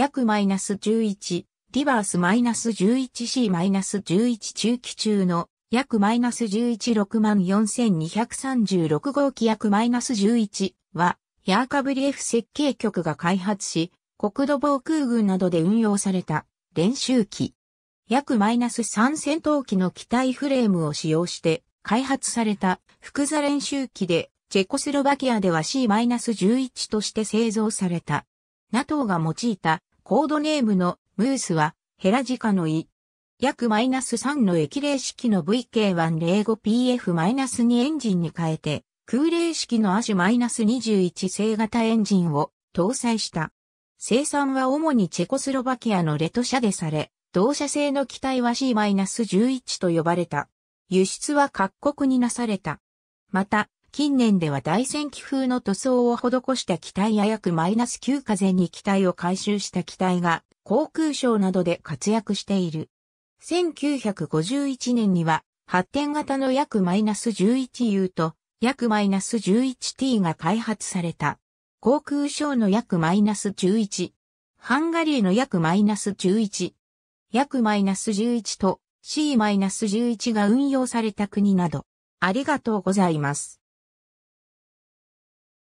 約マイナス11、リバースマイナス 11C マイナス11中期中の約マイナス116万4236号機約マイナス11は、ヤーカブリエフ設計局が開発し、国土防空軍などで運用された練習機。約マイナス3戦闘機の機体フレームを使用して開発された複座練習機で、チェコスロバキアでは C-11 として製造された。NATO が用いたコードネームのムースはヘラジカの胃。約マイナス3の液冷式の VK105PF-2 エンジンに変えて、空冷式のアシュマイナス -21 正型エンジンを搭載した。生産は主にチェコスロバキアのレト社でされ、同社製の機体は C-11 と呼ばれた。輸出は各国になされた。また、近年では大戦機風の塗装を施した機体や約マイナス9風に機体を回収した機体が航空省などで活躍している。1951年には発展型の約マイナス 11U と約マイナス 11T が開発された。航空省の約マイナス11、ハンガリーの約マイナス11、約マイナス11と C-11 マイナスが運用された国など、ありがとうございます。